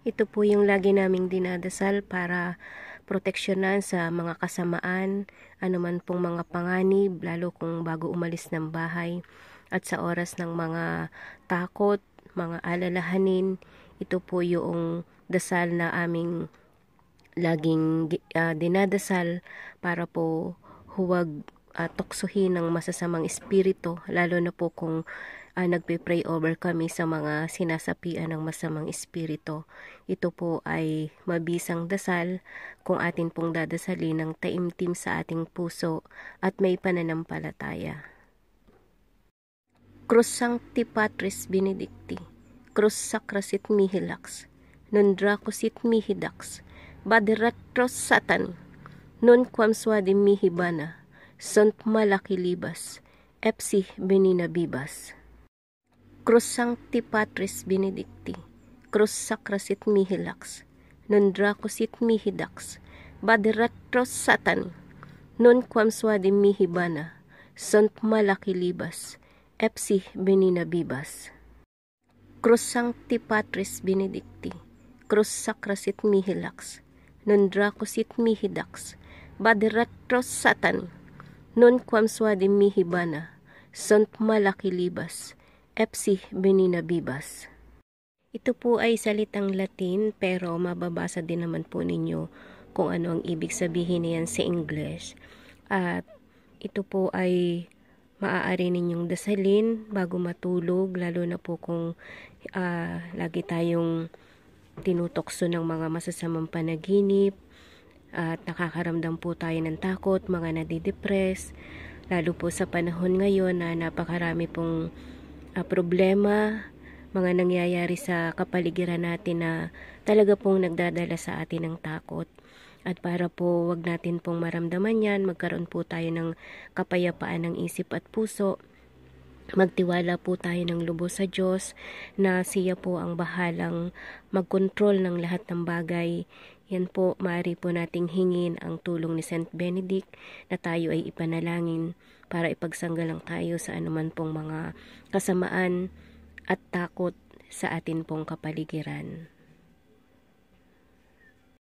Ito po yung lagi naming dinadasal para proteksyonan sa mga kasamaan, anuman pong mga panganib, lalo kung bago umalis ng bahay, at sa oras ng mga takot, mga alalahanin, ito po yung dasal na aming laging uh, dinadasal para po huwag uh, ah, tuksuhin ng masasamang espiritu, lalo na po kung uh, nagpe-pray over kami sa mga sinasapian ng masamang espiritu. Ito po ay mabisang dasal kung atin pong dadasalin ng taimtim sa ating puso at may pananampalataya. Crus Sancti Patris Benedicti, Crus Sacra Mihilax, Non Draco Sit Mihidax, Baderatros Satan, Non Quam Suadim Mihibana, Sunt Malakilibas, Epsi Benina Bibas. Cruz Sancti Patris Benedicti, Cruz Sacra Sit Mihi Lux, Non Draco Sit Mihi Dax, Baderatros Satani, Non Quam Suadi Mihi Bana, Sunt Malaki Libas, Epsi Benina Bibas. Cruz Sancti Patris Benedicti, Cruz Sacra Sit Mihi Lux, Non Draco Sit Mihi Dax, Baderatros Satani, Non Quam Suadi Mihi Bana, Sunt Malaki Libas, FC Benina Bibas. Ito po ay salitang Latin pero mababasa din naman po ninyo kung ano ang ibig sabihin niyan sa English. At ito po ay maaari ninyong dasalin bago matulog lalo na po kung uh, lagi tayong tinutokso ng mga masasamang panaginip at nakakaramdam po tayo ng takot, mga nadidepress lalo po sa panahon ngayon na napakarami pong uh, problema, mga nangyayari sa kapaligiran natin na talaga pong nagdadala sa atin ng takot. At para po wag natin pong maramdaman yan, magkaroon po tayo ng kapayapaan ng isip at puso magtiwala po tayo ng lubos sa Diyos na siya po ang bahalang magkontrol ng lahat ng bagay. Yan po, maaari po nating hingin ang tulong ni Saint Benedict na tayo ay ipanalangin para ipagsanggalang tayo sa anuman pong mga kasamaan at takot sa atin pong kapaligiran.